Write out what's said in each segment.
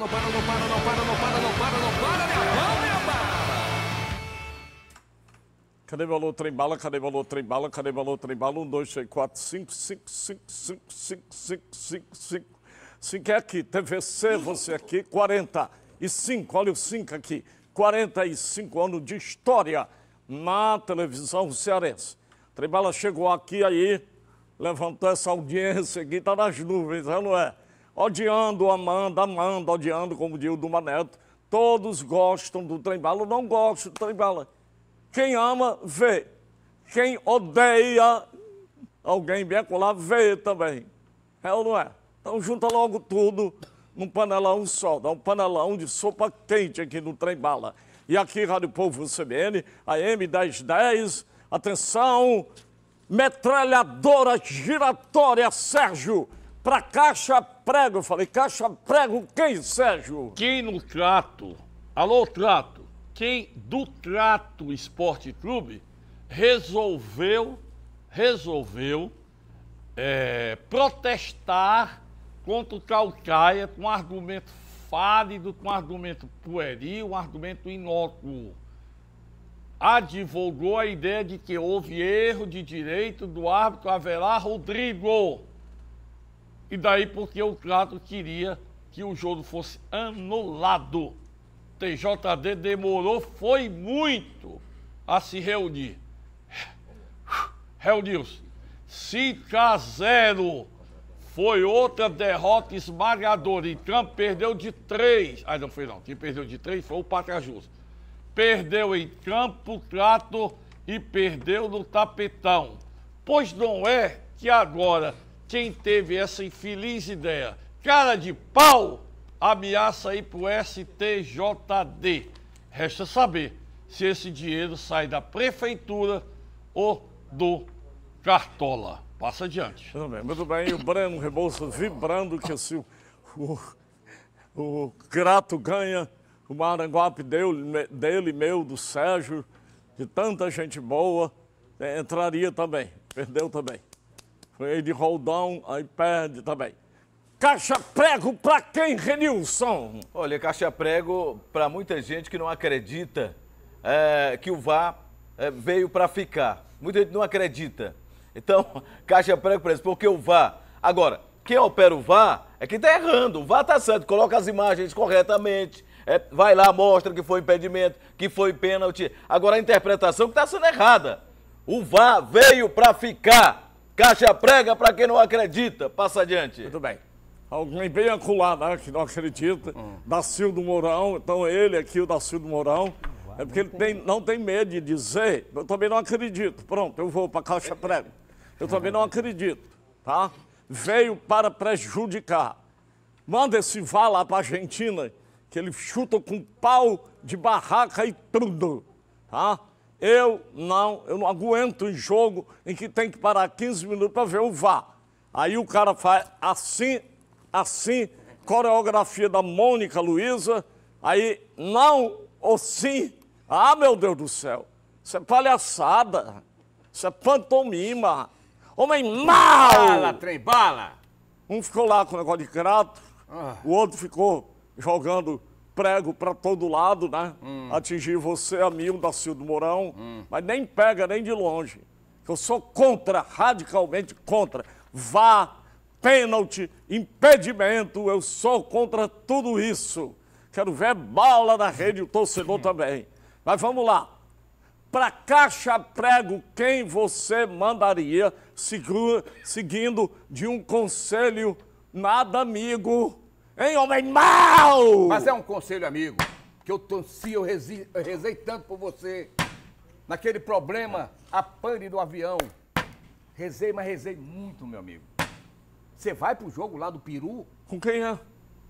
Não para, não para, não para, não para, não para, não para, minha mão, minha bala! Cadê meu alô, trem bala? Cadê meu alô, trem bala? Cadê meu alô, trem bala? Um, dois, três, quatro, cinco, cinco, cinco, cinco, cinco, cinco, cinco, cinco. Se quer é aqui, TVC, você aqui, 45, olha o 5 aqui, 45 anos de história na televisão cearense. Trembala chegou aqui aí, levantou essa audiência aqui, tá nas nuvens, é não é? odiando, amando, amando, odiando, como diz o Duma Neto. Todos gostam do trem-bala, não gosto do trem-bala. Quem ama, vê. Quem odeia alguém bem acolá, vê também. É ou não é? Então junta logo tudo num panelão só, dá um panelão de sopa quente aqui no trem-bala. E aqui, Rádio Povo CBN, a m 1010, atenção, metralhadora giratória, Sérgio, para caixa prego. Eu falei, caixa prego quem, Sérgio? Quem no trato, alô trato, quem do trato Esporte Clube resolveu, resolveu é, protestar contra o Calcaia com argumento fálido, com argumento pueril, um argumento inócuo advogou a ideia de que houve erro de direito do árbitro Avelar Rodrigo. E daí porque o Crato queria que o jogo fosse anulado. TJD demorou, foi muito a se reunir. Reuniu-se. 5 a 0. Foi outra derrota esmagadora. Em campo perdeu de 3. Ah, não foi não. Quem perdeu de 3 foi o Pacajus. Perdeu em campo, Trato e perdeu no tapetão. Pois não é que agora quem teve essa infeliz ideia, cara de pau, ameaça ir para o STJD. Resta saber se esse dinheiro sai da prefeitura ou do Cartola. Passa adiante. Muito bem, muito bem. o Breno Rebouça vibrando que se o, o, o Grato ganha, o Maranguape dele, dele, meu, do Sérgio, de tanta gente boa, é, entraria também, perdeu também ele roldão, aí perde também. Tá caixa prego para quem, Renilson? Olha, caixa prego para muita gente que não acredita é, que o VAR é, veio para ficar. Muita gente não acredita. Então, caixa prego para isso, porque o VAR. Agora, quem opera o VAR é quem está errando. O VAR está certo, coloca as imagens corretamente. É, vai lá, mostra que foi impedimento, que foi pênalti. Agora a interpretação que está sendo errada. O VAR veio para ficar. Caixa prega para quem não acredita. Passa adiante. Muito bem. Alguém bem aculado, né, ah, que não acredita. Hum. Dacildo Mourão. Então ele aqui, o Dacildo Mourão. Uau, é porque ele tem, não tem medo de dizer, eu também não acredito. Pronto, eu vou para Caixa Prega. Eu também não acredito, tá? Veio para prejudicar. Manda esse vá lá para Argentina, que ele chuta com pau de barraca e tudo, tá? Eu não, eu não aguento em jogo em que tem que parar 15 minutos para ver o vá. Aí o cara faz assim, assim, coreografia da Mônica Luiza, aí não ou sim. Ah, meu Deus do céu, isso é palhaçada, isso é pantomima. Homem mal! Bala, trem, bala! Um ficou lá com o negócio de crato, ah. o outro ficou jogando prego para todo lado, né? Hum. Atingir você, a mim, o Dacildo Mourão, hum. mas nem pega nem de longe. Eu sou contra, radicalmente contra. Vá, pênalti, impedimento, eu sou contra tudo isso. Quero ver bala na rede, o torcedor também. Mas vamos lá. Para caixa prego, quem você mandaria seguindo de um conselho nada amigo Hein, homem mau! Mas é um conselho, amigo, que eu torci, eu, resi, eu rezei tanto por você. Naquele problema, a pane do avião. Rezei, mas rezei muito, meu amigo. Você vai pro jogo lá do Peru? Com quem é?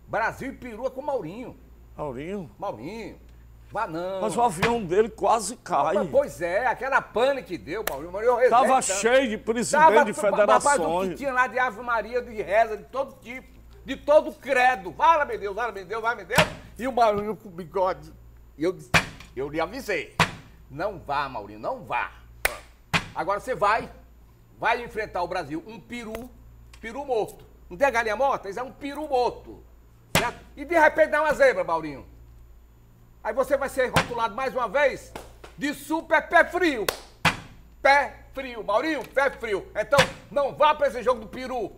Brasil e Peru é com o Maurinho. Maurinho? Maurinho. Vá não. Mas o avião dele quase cai. Mas, pois é, aquela pane que deu, Maurinho. Maurinho rezei, Tava cheio de presidente Tava, de federações. tava o que tinha lá de Ave Maria, de reza, de todo tipo de todo credo. Fala, meu Deus, fala, meu Deus, vai, meu Deus. E o Maurinho com o bigode. E eu, eu lhe avisei. Não vá, Maurinho, não vá. Agora você vai, vai enfrentar o Brasil, um peru, peru morto. Não tem galinha morta? Isso é um peru morto. Certo? E de repente dá uma zebra, Maurinho. Aí você vai ser rotulado mais uma vez de super pé frio. Pé frio, Maurinho, pé frio. Então, não vá para esse jogo do peru.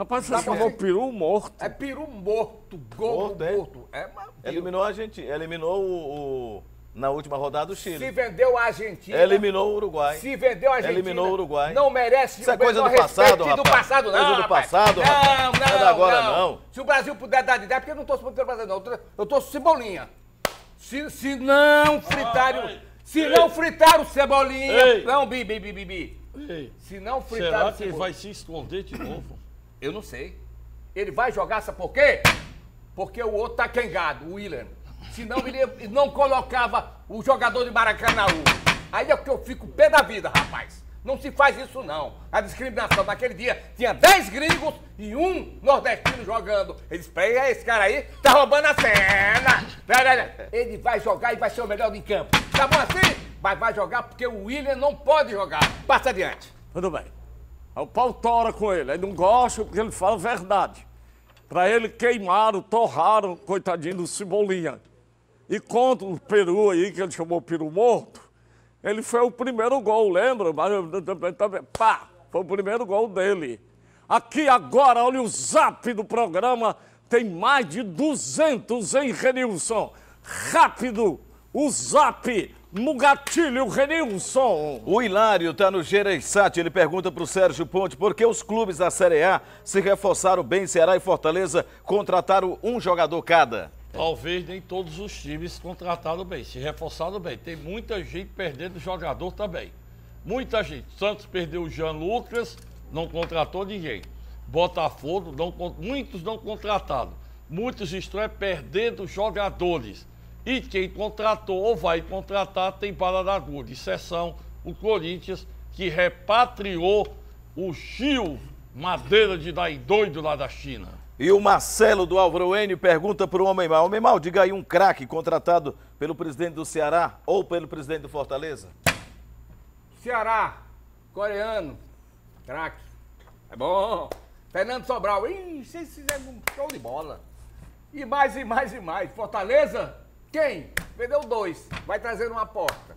Rapaz, você chamou é peru morto. É peru morto, gol morto. É, morto. é Eliminou a Argentina, eliminou o, o, na última rodada o Chile. Se vendeu a Argentina. Eliminou o Uruguai. Se vendeu a Argentina. Eliminou o Uruguai. Não merece Isso é coisa do passado, rapaz. do passado, não. Coisa do passado, rapaz. Não, não, não. É agora, não. não. Se o Brasil puder dar de ideia, porque eu não estou supondo o não. Eu estou cebolinha. Se, se não fritarem... Ah, se ei. não fritar o cebolinha... Ei. Não, bi, bi, bi, Bi. Se não fritar Será o cebolinha... Será que ele vai se esconder de novo? Eu não sei. Ele vai jogar, sabe por quê? Porque o outro tá quengado, o William. Senão ele não colocava o jogador de Maracanã. Aí é que eu fico pé da vida, rapaz. Não se faz isso, não. A discriminação naquele dia tinha 10 gringos e um nordestino jogando. Eles pegam é esse cara aí, tá roubando a cena. Ele vai jogar e vai ser o melhor em campo. Tá bom assim? Mas vai jogar porque o William não pode jogar. Passa adiante. Tudo bem. Aí o pau tora com ele, aí não gosta porque ele fala a verdade. Para ele queimaram, torraram, coitadinho do Cebolinha. E contra o peru aí, que ele chamou peru morto, ele foi o primeiro gol, lembra? Pá, foi o primeiro gol dele. Aqui agora, olha o zap do programa, tem mais de 200, em Renilson? Rápido, o zap Mugatilho Renilson. O Hilário está no Gereissat. Ele pergunta para o Sérgio Ponte por que os clubes da Série A se reforçaram bem. Ceará e Fortaleza contrataram um jogador cada. Talvez nem todos os times contrataram bem, se reforçaram bem. Tem muita gente perdendo jogador também. Muita gente. Santos perdeu o Jean Lucas, não contratou ninguém. Botafogo, não, muitos não contrataram. Muitos estão é perdendo jogadores. E quem contratou ou vai contratar tem gol de exceção o Corinthians, que repatriou o Gil Madeira de Daí Doido lá da China. E o Marcelo do Alvroene pergunta para o Homem Mal. Homem Mal, diga aí um craque contratado pelo presidente do Ceará ou pelo presidente do Fortaleza. Ceará, coreano, craque. É bom. Fernando Sobral, ih, vocês fizeram um show de bola. E mais, e mais, e mais. Fortaleza, quem vendeu dois vai trazer uma aposta.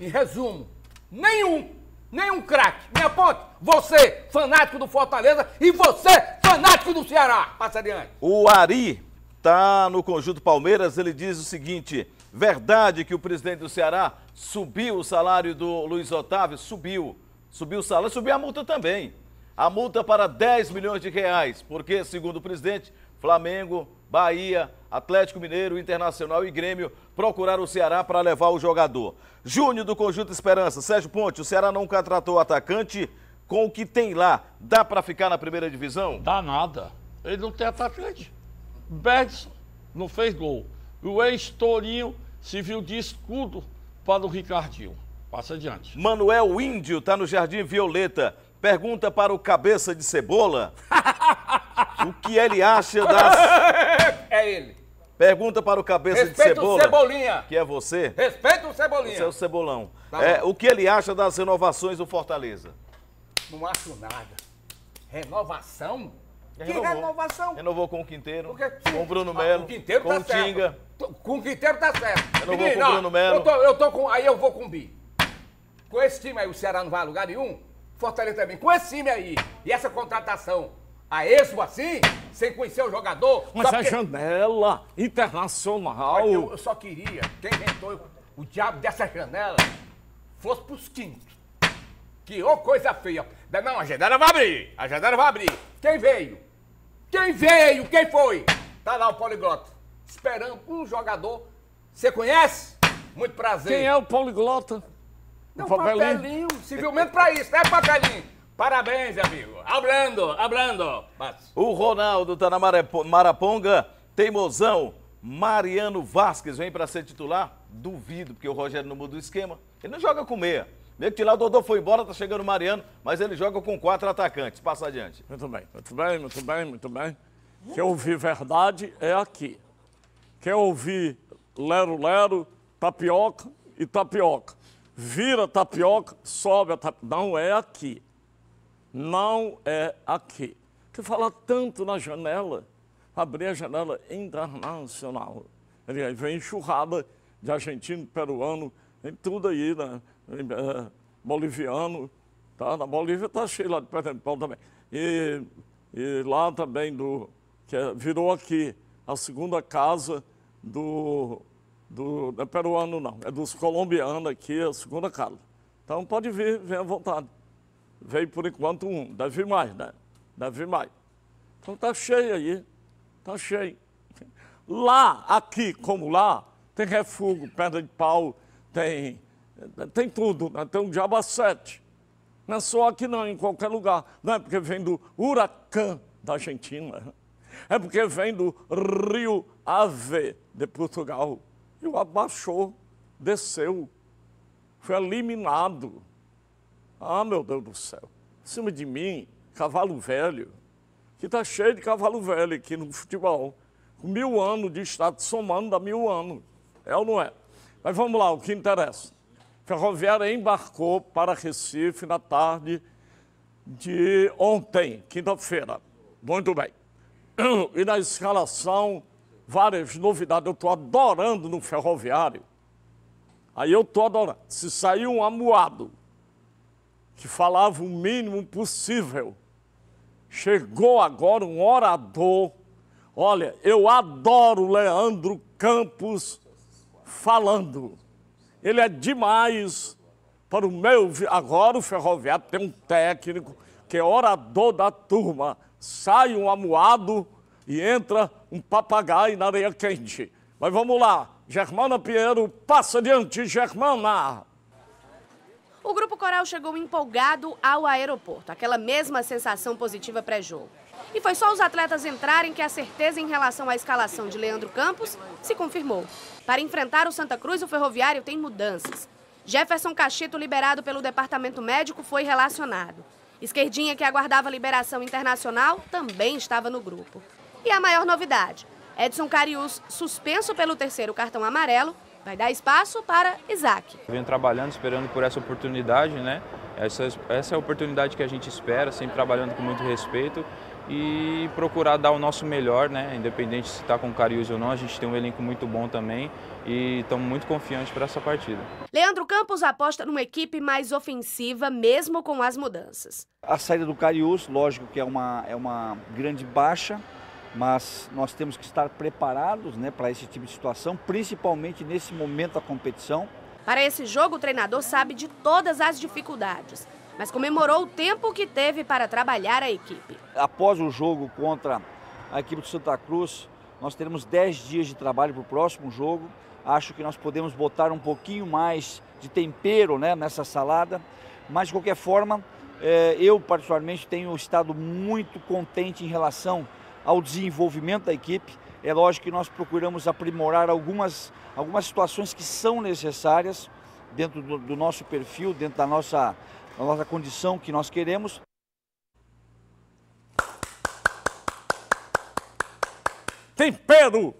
Em resumo, nenhum, nenhum craque. Minha ponte, você, fanático do Fortaleza, e você, fanático do Ceará. Passa adiante. O Ari tá no Conjunto Palmeiras, ele diz o seguinte: verdade que o presidente do Ceará subiu o salário do Luiz Otávio? Subiu. Subiu o salário, subiu a multa também. A multa para 10 milhões de reais, porque, segundo o presidente, Flamengo Bahia, Atlético Mineiro, Internacional e Grêmio procuraram o Ceará para levar o jogador. Júnior do Conjunto Esperança, Sérgio Ponte, o Ceará não contratou o atacante com o que tem lá. Dá para ficar na primeira divisão? Dá nada. Ele não tem atacante. Bergson não fez gol. O ex-Torinho se viu de escudo para o Ricardinho. Passa adiante. Manuel Índio está no Jardim Violeta. Pergunta para o cabeça de cebola o que ele acha das é ele. Pergunta para o cabeça Respeito de cebola, Cebolinha. que é você. Respeita o Cebolinha. Você é o Cebolão. Tá é, o que ele acha das renovações do Fortaleza? Não acho nada. Renovação? Que renovou. renovação? Renovou com o Quinteiro, Porque, com o Bruno Melo, ah, com tá o certo. Tinga. Com o Quinteiro tá certo. Renovou Menino, com o Bruno Melo. Eu tô, eu tô com, aí eu vou com o Bi. Com esse time aí, o Ceará não vai a lugar nenhum. Fortaleza também. Com esse time aí e essa contratação a êxito assim, sem conhecer o jogador. Mas a janela internacional. eu, eu só queria, quem inventou o diabo dessa janela fosse pros quintos. Que ô coisa feia. Não, a janela vai abrir. A janela vai abrir. Quem veio? Quem veio? Quem foi? Tá lá o poliglota. Esperando um jogador. Você conhece? Muito prazer. Quem é o poliglota? Não, o papelinho. papelinho. Civilmente pra isso, né, papelinho? Parabéns, amigo. Abrando, abrando. O Ronaldo tá na Maraponga, teimosão. Mariano Vasquez vem para ser titular? Duvido, porque o Rogério não muda o esquema. Ele não joga com meia. Meio que lá o Dodô foi embora, tá chegando o Mariano, mas ele joga com quatro atacantes. Passa adiante. Muito bem, muito bem, muito bem, muito bem. Que ouvir verdade é aqui. Que ouvir lero-lero, tapioca e tapioca. Vira tapioca, sobe a tapioca. Não é aqui não é aqui. Que fala tanto na janela, abrir a janela internacional. Ele vem enxurrada de argentino, peruano, vem tudo aí, né? É, boliviano, tá? Na Bolívia está cheio lá de Pernambuco também. E, e, lá também do que é, virou aqui a segunda casa do, do não é peruano não, é dos colombianos aqui a segunda casa. Então pode vir, vem à vontade veio por enquanto um, deve vir mais, né? Deve vir mais. Então está cheio aí, está cheio. Lá, aqui como lá, tem refúgio, pedra de pau, tem, tem tudo, né? tem um diabacete. Não é só aqui não, em qualquer lugar. Não é porque vem do huracão da Argentina, é porque vem do rio Ave de Portugal. E o abaixou, desceu, foi eliminado. Ah, meu Deus do céu, em cima de mim, cavalo velho, que está cheio de cavalo velho aqui no futebol. Mil anos de estado somando dá mil anos. É ou não é? Mas vamos lá, o que interessa. Ferroviária embarcou para Recife na tarde de ontem, quinta-feira. Muito bem. E na escalação, várias novidades. Eu estou adorando no ferroviário. Aí eu estou adorando. Se sair um amuado, que falava o mínimo possível. Chegou agora um orador. Olha, eu adoro Leandro Campos falando. Ele é demais para o meu. Agora o ferroviário tem um técnico que é orador da turma. Sai um amuado e entra um papagaio na areia quente. Mas vamos lá. Germana Pinheiro, passa adiante, Germana! O grupo coral chegou empolgado ao aeroporto, aquela mesma sensação positiva pré-jogo. E foi só os atletas entrarem que a certeza em relação à escalação de Leandro Campos se confirmou. Para enfrentar o Santa Cruz, o ferroviário tem mudanças. Jefferson Cachito, liberado pelo departamento médico, foi relacionado. Esquerdinha, que aguardava liberação internacional, também estava no grupo. E a maior novidade, Edson Carius, suspenso pelo terceiro cartão amarelo, vai dar espaço para Isaac. Venho trabalhando, esperando por essa oportunidade, né? Essa, essa é a oportunidade que a gente espera, sempre trabalhando com muito respeito e procurar dar o nosso melhor, né? Independente se está com o Cariús ou não, a gente tem um elenco muito bom também e estamos muito confiantes para essa partida. Leandro Campos aposta numa equipe mais ofensiva, mesmo com as mudanças. A saída do Cariús, lógico que é uma, é uma grande baixa, mas nós temos que estar preparados né, para esse tipo de situação, principalmente nesse momento da competição. Para esse jogo, o treinador sabe de todas as dificuldades, mas comemorou o tempo que teve para trabalhar a equipe. Após o jogo contra a equipe do Santa Cruz, nós teremos 10 dias de trabalho para o próximo jogo. Acho que nós podemos botar um pouquinho mais de tempero né, nessa salada, mas de qualquer forma, eh, eu particularmente tenho estado muito contente em relação ao desenvolvimento da equipe. É lógico que nós procuramos aprimorar algumas, algumas situações que são necessárias dentro do, do nosso perfil, dentro da nossa, da nossa condição que nós queremos. Tempero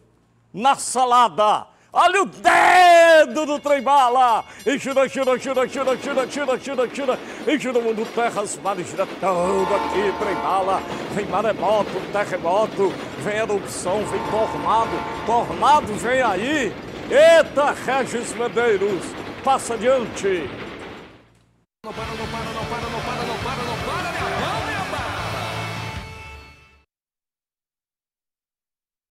na salada! Olha o 10! medo do trem bala. E gira, gira, gira, gira, gira, gira, gira, gira. E gira o mundo, terra, as mares, gira todo aqui, trem bala. Vem maremoto, terremoto, vem erupção, vem tornado. Tornado vem aí. Eita, Regis Medeiros, passa adiante. Não para, não para, não para, não para.